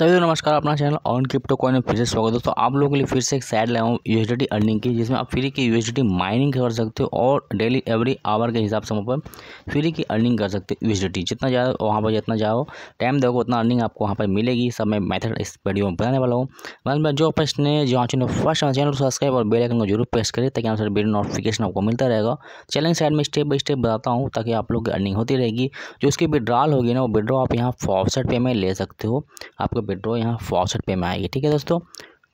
सभी नमस्कार अपना चैनल ऑन क्रिप्टो कॉइन में फिर से स्वागत दोस्तों आप लोगों के लिए फिर से एक साइड लाया हूँ यूएसडी अर्निंग की जिसमें आप फ्री की यूएसडी माइनिंग कर सकते हो और डेली एवरी आवर के हिसाब से वहाँ पर फ्री की अर्निंग कर सकते हो यूएसडी जितना ज़्यादा वहाँ पर जितना जाओ टाइम देखो उतना अर्निंग आपको वहाँ पर मिलेगी सब मैं मैथड इस वीडियो में बताने वाला हूँ मैं जो प्रश्न ने जो चैनल फर्स्ट चैनल सब्सक्राइब और बेलाइकन को जरूर प्रेस करें ताकि हमारे बिल नोटिफिकेशन आपको मिलता रहेगा चैलेंज साइड में स्टेप बाई स्टेप बताता हूँ ताकि आप लोग की अर्निंग होती रहेगी जो उसकी विड्रॉल होगी ना वो विड्रॉ आप यहाँ फॉपसेट पे में ले सकते हो आपको आपको विड्रो यहाँ फॉसट पे में आएगी ठीक है दोस्तों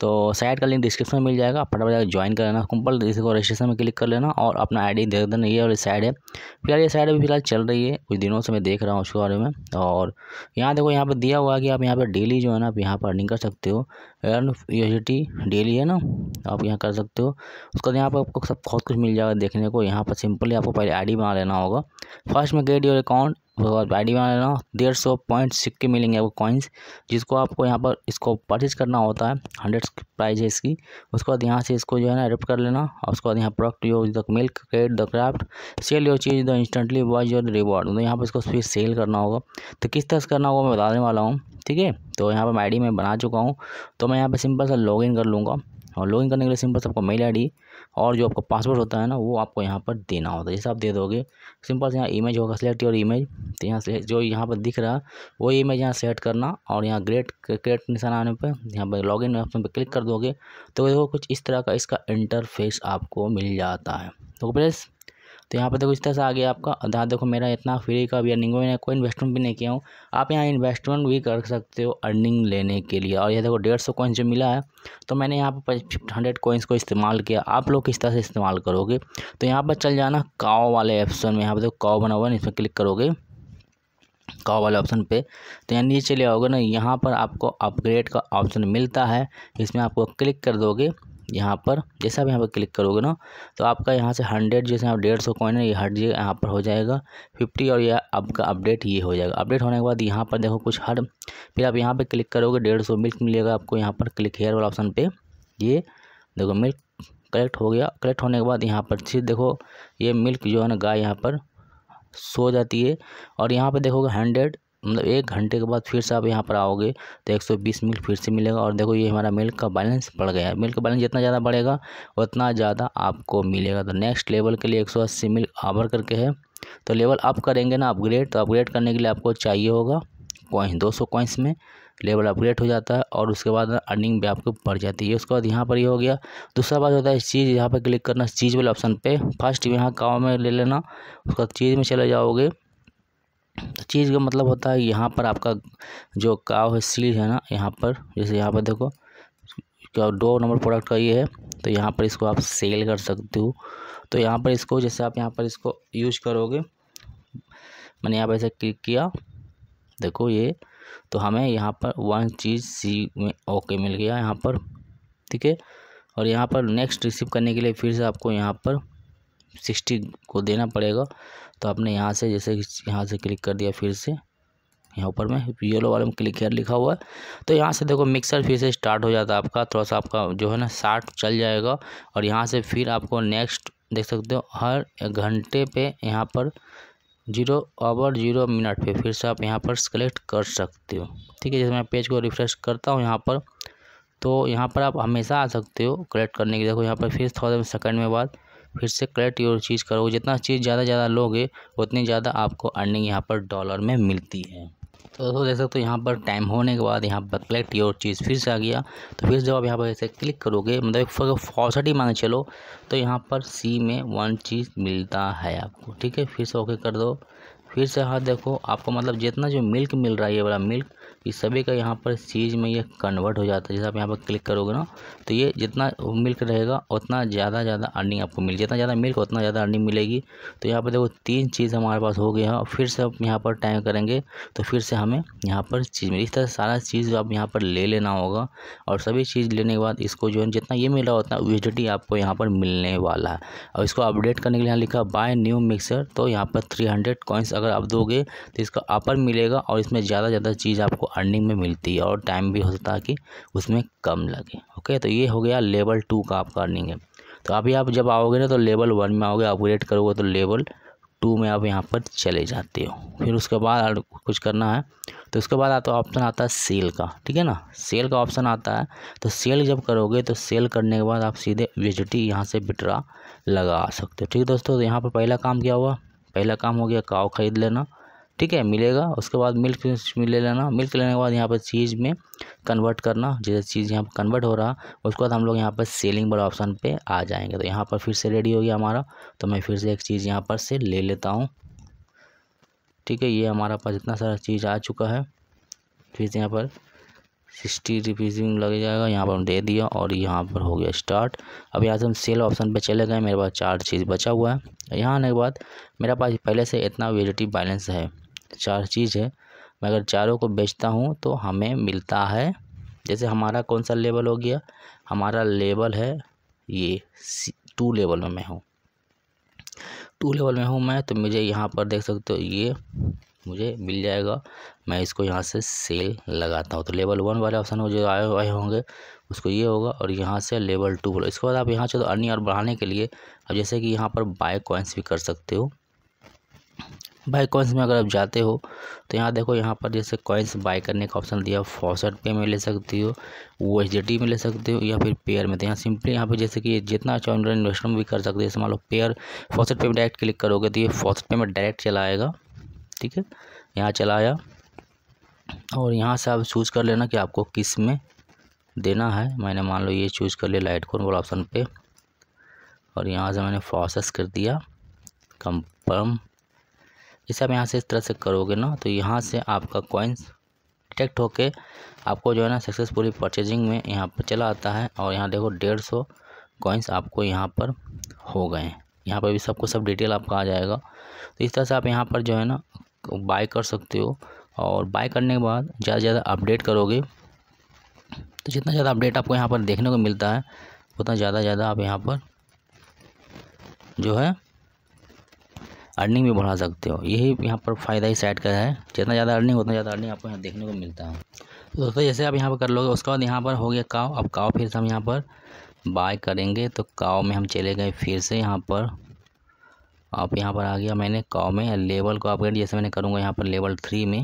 तो साइट का लिंक डिस्क्रिप्शन में मिल जाएगा फटाफट जाकर ज्वाइन कर लेना कुंपल इसको रजिस्ट्रेशन में क्लिक कर लेना और अपना आईडी दे देना ये वाली साइड है फिलहाल ये साइड अभी फिलहाल चल रही है कुछ दिनों से मैं देख रहा हूँ उसके बारे में और यहाँ देखो यहाँ पर दिया हुआ है कि आप यहाँ पर डेली जो है ना आप यहाँ पर अर्निंग कर सकते हो एयरन यूनिटी डेली है ना आप यहाँ कर सकते हो उसके बाद यहाँ पर आपको सब बहुत कुछ मिल जाएगा देखने को यहाँ पर सिंपली आपको पहले आई बना लेना होगा फर्स्ट में get your account I D में ना डेढ़ सौ पॉइंट सिक्के मिलेंगे आपको कॉइन्स जिसको आपको यहाँ पर इसको परचेज करना होता है हंड्रेड प्राइज है इसकी उसके बाद यहाँ से इसको जो है ना एडप्ट कर लेना और उसके बाद यहाँ product you the milk cred the craft sell your cheese the instantly was your reward मतलब यहाँ पर इसको फिर सेल करना होगा तो किस तरह से करना होगा मैं बताने वाला हूँ ठीक है तो यहाँ पर मैं आई में बना चुका हूँ तो मैं यहाँ पर सिंपल सा इन कर लूँगा और लॉगिन करने के लिए सिंपल से आपको मेल आई और जो आपका पासवर्ड होता है ना वो आपको यहाँ पर देना होता है जैसे आप दे दोगे सिंपल से यहाँ इमेज होगा सेलेक्ट योर इमेज तो यहाँ से जो यहाँ पर दिख रहा है वो इमेज यहाँ सेलेक्ट करना और यहाँ ग्रेट क्रिएट निशान आने पर यहाँ पर लॉगिन ऑप्शन पर क्लिक कर दोगे तो देखो कुछ इस तरह का इसका इंटरफेस आपको मिल जाता है तो प्लेस तो यहाँ पर देखो इस तरह से आ गया आपका आधार देखो मेरा इतना फ्री का भी अर्निंग मैंने कोई इन्वेस्टमेंट भी नहीं किया हूँ आप यहाँ इन्वेस्टमेंट भी कर सकते हो अर्निंग लेने के लिए और ये देखो डेढ़ सौ कोइंस जो मिला है तो मैंने यहाँ पर हंड्रेड कोइंस को इस्तेमाल किया आप लोग किस तरह से इस्तेमाल करोगे तो यहाँ पर चल जाना काओ वाले ऑप्शन में यहाँ पर देखो काओ बना हुआ है इसमें क्लिक करोगे काओ वाले ऑप्शन पर तो यहाँ नीचे चले आओगे ना यहाँ पर आपको अपग्रेड का ऑप्शन मिलता है इसमें आपको क्लिक कर दोगे यहाँ पर जैसे आप यहाँ पर क्लिक करोगे ना तो आपका यहाँ से हंड्रेड जैसे आप डेढ़ सौ कॉइन है ये हट जाएगा यहाँ पर हो जाएगा फिफ्टी और ये आपका अपडेट ये हो जाएगा अपडेट होने के बाद यहाँ पर देखो कुछ हर फिर आप यहाँ पर क्लिक करोगे डेढ़ सौ मिल्क मिलेगा आपको यहाँ पर क्लिक हेयर वाला ऑप्शन पर ये देखो मिल्क कलेक्ट हो गया कलेक्ट होने के बाद यहाँ पर फिर देखो ये मिल्क जो है ना गाय यहाँ पर सो जाती है और यहाँ पर देखोगे हंड्रेड मतलब एक घंटे के बाद फिर से आप यहाँ पर आओगे तो एक सौ बीस मिल फिर से मिलेगा और देखो ये हमारा मिल का बैलेंस बढ़ गया है मिल का बैलेंस जितना ज़्यादा बढ़ेगा उतना ज़्यादा आपको मिलेगा तो नेक्स्ट लेवल के लिए एक सौ अस्सी मिल आवर करके है तो लेवल अप करेंगे ना अपग्रेड तो अपग्रेड करने के लिए आपको चाहिए होगा कॉइन दो सौ कॉइन्स में लेवल अपग्रेड हो जाता है और उसके बाद अर्निंग भी आपको बढ़ जाती है उसके बाद यहाँ पर ये यह हो गया दूसरा बात होता है चीज़ यहाँ पर क्लिक करना चीज़ वाले ऑप्शन पर फर्स्ट यहाँ गाँव में ले लेना उसके बाद चीज़ में चले जाओगे चीज़ का मतलब होता है यहाँ पर आपका जो काव है सीज है ना यहाँ पर जैसे यहाँ पर देखो दो नंबर प्रोडक्ट का ये है तो यहाँ पर इसको आप सेल कर सकते हो तो यहाँ पर इसको जैसे आप यहाँ पर इसको यूज करोगे मैंने यहाँ पर ऐसे क्लिक किया देखो ये तो हमें यहाँ पर वन चीज़ सी में ओके मिल गया यहाँ पर ठीक है और यहाँ पर नेक्स्ट रिसीव करने के लिए फिर से आपको यहाँ पर सिक्सटी को देना पड़ेगा तो आपने यहाँ से जैसे यहाँ से क्लिक कर दिया फिर से यहाँ ऊपर में येलो वाले में क्लिक हेयर लिखा हुआ है तो यहाँ से देखो मिक्सर फिर से स्टार्ट हो जाता है आपका थोड़ा सा आपका जो है ना शार्ट चल जाएगा और यहाँ से फिर आपको नेक्स्ट देख सकते हो हर घंटे पे यहाँ पर जीरो आवर जीरो मिनट पे फिर से आप यहाँ पर सेलेक्ट कर सकते हो ठीक है जैसे मैं पेज को रिफ्रेश करता हूँ यहाँ पर तो यहाँ पर आप हमेशा आ सकते हो कलेक्ट करने के देखो यहाँ पर फिर थोड़ा सेकंड में बाद फिर से कलेक्ट योर चीज़ करो जितना चीज़ ज़्यादा ज़्यादा लोगे उतनी ज़्यादा आपको अर्निंग यहाँ पर डॉलर में मिलती है तो दोस्तों देख सकते हो यहाँ पर टाइम होने के बाद यहाँ पर कलेक्ट योर चीज़ फिर से आ गया तो फिर जब आप यहाँ पर ऐसे क्लिक करोगे मतलब फॉसट ही मांगे चलो तो यहाँ पर सी में वन चीज़ मिलता है आपको ठीक है फिर से ओके कर दो फिर से हाँ देखो आपको मतलब जितना जो मिल्क मिल रहा है ये वाला मिल्क ये सभी का यहाँ पर चीज़ में ये कन्वर्ट हो जाता है जैसे आप यहाँ पर क्लिक करोगे ना तो ये जितना मिल्क रहेगा उतना ज़्यादा ज़्यादा अर्निंग आपको मिल जितना ज़्यादा मिल्क उतना ज़्यादा अर्निंग मिलेगी तो यहाँ पर देखो तीन चीज़ हमारे पास हो गई है फिर से आप यहाँ पर टाइम करेंगे तो फिर से हमें यहाँ पर चीज़ मिली इस तरह सारा चीज़ आप यहाँ पर ले लेना होगा और सभी चीज़ लेने के बाद इसको जो है जितना ये मिला उतना यूजडी आपको यहाँ पर मिलने वाला है और इसको अपडेट करने के लिए यहाँ लिखा बाय न्यू मिक्सर तो यहाँ पर थ्री हंड्रेड कॉइन्स अगर आप दोगे तो इसका अपर मिलेगा और इसमें ज़्यादा ज़्यादा चीज़ आपको अर्निंग में मिलती है और टाइम भी हो सकता है कि उसमें कम लगे ओके तो ये हो गया लेवल टू का आपका अर्निंग है तो अभी आप जब आओगे ना तो लेवल वन में आओगे अपग्रेड करोगे तो लेवल टू में आप यहाँ पर चले जाते हो फिर उसके बाद कुछ करना है तो उसके बाद आता ऑप्शन आता है सेल का ठीक है ना सेल का ऑप्शन आता है तो सेल जब करोगे तो सेल करने के बाद आप सीधे वेजिटी यहाँ से बिटरा लगा सकते हो ठीक है दोस्तों तो यहाँ पर पहला काम क्या हुआ पहला काम हो गया काव खरीद लेना ठीक है मिलेगा उसके बाद मिल्क ले लेना मिल्क लेने के बाद यहाँ पर चीज़ में कन्वर्ट करना जैसे चीज़ यहाँ पर कन्वर्ट हो रहा उसके बाद हम लोग यहाँ पर सेलिंग बड़ा ऑप्शन पे आ जाएंगे तो यहाँ पर फिर से रेडी हो गया हमारा तो मैं फिर से एक चीज़ यहाँ पर से ले लेता हूँ ठीक है ये हमारा पास इतना सारा चीज़ आ चुका है फिर से यहाँ पर सिक्सटी रुपीज़ लग जाएगा यहाँ पर हम दे दिया और यहाँ पर हो गया स्टार्ट अब यहाँ से हम सेल ऑप्शन पे चले गए मेरे पास चार चीज़ बचा हुआ है यहाँ आने के बाद मेरा पास पहले से इतना वेजिटिव बैलेंस है चार चीज़ है मैं अगर चारों को बेचता हूँ तो हमें मिलता है जैसे हमारा कौन सा लेवल हो गया हमारा लेवल है ये टू लेवल में मैं हूँ टू लेवल में हूँ मैं तो मुझे यहाँ पर देख सकते हो ये मुझे मिल जाएगा मैं इसको यहाँ से सेल लगाता हूँ तो लेवल वन वाले ऑप्शन में जो आए हुए होंगे उसको ये होगा और यहाँ से लेवल टू इसके बाद आप यहाँ से तो अर्निंग और बढ़ाने के लिए अब जैसे कि यहाँ पर बाय कॉइन्स भी कर सकते हो बाई कॉइंस में अगर आप जाते हो तो यहाँ देखो यहाँ पर जैसे कॉइन्स बाई करने का ऑप्शन दिया फॉसट पे में ले सकते हो ओ में ले सकते हो या फिर पेयर में तो यहाँ सिंपली यहाँ पे जैसे कि जितना अच्छा ऑनलाइन इन्वेस्टमेंट भी कर सकते हो जैसे मान लो पेयर फॉसेट पे में डायरेक्ट क्लिक करोगे तो ये फॉसट पे में डायरेक्ट चला आएगा ठीक है यहाँ चला आया और यहाँ से आप चूज़ कर लेना कि आपको किस में देना है मैंने मान लो ये चूज़ कर लिया लाइट कॉन वाला ऑप्शन पे और यहाँ से मैंने प्रोसेस कर दिया कंफर्म जैसे आप यहाँ से इस तरह से करोगे ना तो यहाँ से आपका कॉइन्स डिटेक्ट होके आपको जो है ना सक्सेसफुली परचेजिंग में यहाँ पर चला आता है और यहाँ देखो डेढ़ सौ कॉइन्स आपको यहाँ पर हो गए हैं यहाँ पर भी सबको सब डिटेल आपका आ जाएगा तो इस तरह से आप यहाँ पर जो है ना बाय कर सकते हो और बाय करने के बाद ज़्यादा से ज़्यादा अपडेट करोगे तो जितना ज़्यादा अपडेट आपको यहाँ पर देखने को मिलता है उतना ज़्यादा ज़्यादा आप यहाँ पर जो है अर्निंग भी बढ़ा सकते हो यही यहाँ पर फ़ायदा इस साइड का है जितना ज़्यादा अर्निंग उतना ज़्यादा अर्निंग आपको यहाँ देखने को मिलता है तो दोस्तों जैसे आप यहाँ पर कर लोगे उसके बाद यहाँ पर हो गया काव अब काव फिर से हम यहाँ पर बाय करेंगे तो काव में हम चले गए फिर से यहाँ पर आप यहाँ पर आ गया मैंने काव में लेवल को अपग्रेड जैसे मैंने करूँगा यहाँ पर लेवल थ्री में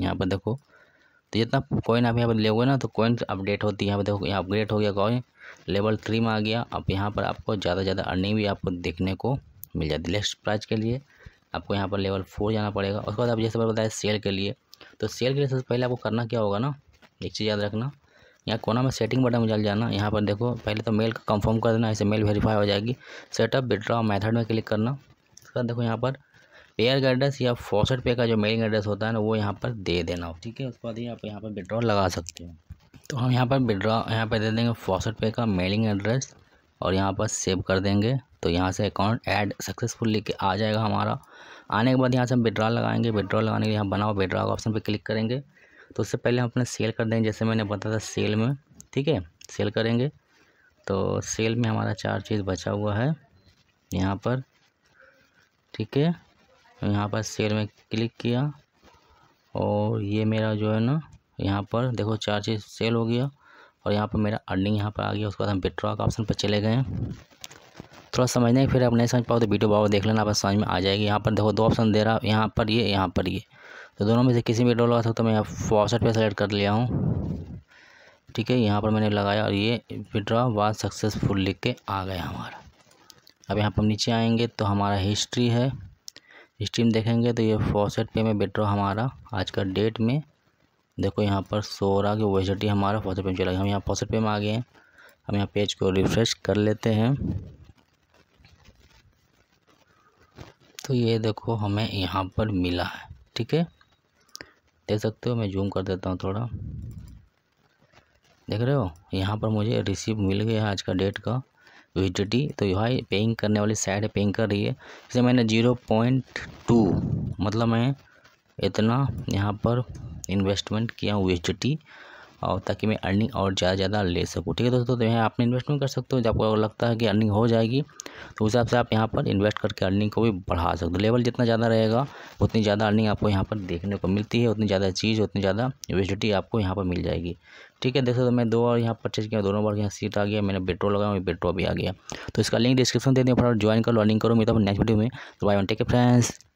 यहाँ पर देखो तो जितना कोइन आप यहाँ पर लोगे ना तो कोइन अपडेट होती है यहाँ पर देखो यहाँ अपग्रेड हो गया कॉइन लेवल थ्री में आ गया अब यहाँ पर आपको ज़्यादा से ज़्यादा अर्निंग भी आपको देखने को मिल जाती है लेस्ट प्राइस के लिए आपको यहाँ पर लेवल फोर जाना पड़ेगा उसके बाद आप जैसे बताए सेल के लिए तो सेल के लिए सबसे पहले आपको करना क्या होगा ना एक चीज़ याद रखना यहाँ कोना में सेटिंग बटन में चल जाना यहाँ पर देखो पहले तो मेल का कंफर्म कर देना ऐसे मेल वेरीफाई हो जाएगी सेटअप विड्रॉ मेथड में क्लिक करना उसके बाद देखो यहाँ पर पेयर का एड्रेस या फॉसेट पे का जो मेलिंग एड्रेस होता है ना वो यहाँ पर दे देना हो ठीक है उसके बाद ही आप यहाँ पर विड्रॉ लगा सकते हो तो हम यहाँ पर विड्रॉ यहाँ पर दे देंगे फॉसेट पे का मेलिंग एड्रेस और यहाँ पर सेव कर देंगे तो यहाँ से अकाउंट ऐड सक्सेसफुल लेके आ जाएगा हमारा आने के बाद यहाँ से हम विड्रॉ लगाएंगे विड्रॉ लगाने के लिए यहाँ बनाओ विड्रॉ का ऑप्शन पर क्लिक करेंगे तो उससे पहले हम अपने सेल कर देंगे जैसे मैंने बताया था सेल में ठीक है सेल करेंगे तो सेल में हमारा चार चीज़ बचा हुआ है यहाँ पर ठीक है तो यहाँ पर सेल में क्लिक किया और ये मेरा जो है ना यहाँ पर देखो चार चीज़ सेल हो गया और यहाँ पर मेरा अर्निंग यहाँ पर आ गया उसके बाद हम विड्रॉ का ऑप्शन पर चले गए थोड़ा समझने के फिर आप नहीं समझ पाओ तो वीडियो बाबा देख लेना आप समझ में आ जाएगी यहाँ पर देखो दो ऑप्शन दे रहा है यहाँ पर ये यहाँ पर ये तो दोनों में से किसी भी डॉलर आ सकता तो मैं यहाँ फॉसट पर सेलेक्ट कर लिया हूँ ठीक है यहाँ पर मैंने लगाया और ये विड्रॉ वाज सक्सेसफुल लिख के आ गया हमारा अब यहाँ पर नीचे आएंगे तो हमारा हिस्ट्री है हिस्ट्री में देखेंगे तो ये फॉसेट पे में विड्रॉ हमारा आज का डेट में देखो यहाँ पर सो रहा कि वैसे हमारा फॉसेट पे में चला गया हम यहाँ फॉसेट पे में आ गए हैं हम यहाँ पेज को रिफ्रेश कर लेते हैं तो ये देखो हमें यहाँ पर मिला है ठीक है देख सकते हो मैं जूम कर देता हूँ थोड़ा देख रहे हो यहाँ पर मुझे रिसीव मिल गया आज का डेट का वीटीटी तो भाई पेइंग करने वाली साइड है पेइंग कर रही है इसे मैंने जीरो पॉइंट टू मतलब मैं इतना यहाँ पर इन्वेस्टमेंट किया हूँ वीटीटी और ताकि मैं अर्निंग और ज़्यादा ज़्यादा ले सकूँ ठीक है दोस्तों तो यहाँ आपने इन्वेस्टमेंट कर सकते हो जब आपको लगता है कि अर्निंग हो जाएगी तो उस हिसाब से आप यहाँ पर इन्वेस्ट करके अर्निंग को भी बढ़ा सकते हो लेवल जितना ज़्यादा रहेगा उतनी ज़्यादा अर्निंग आपको यहाँ पर देखने को मिलती है उतनी ज़्यादा चीज़ उतनी ज़्यादा यूनिवर्सिटी आपको यहाँ पर मिल जाएगी ठीक है देखो तो मैं दो और यहाँ परचेज किया दोनों बार यहाँ सीट आ गया मैंने बेट्रो लगाया मैं बेट्रो भी आ गया तो इसका लिंक डिस्क्रिप्शन दे दिया फटाफट ज्वाइन करो अर्निंग करो मेरे तो नेक्स्ट वीडियो में तो बाय वन टेक फ्रेंड्स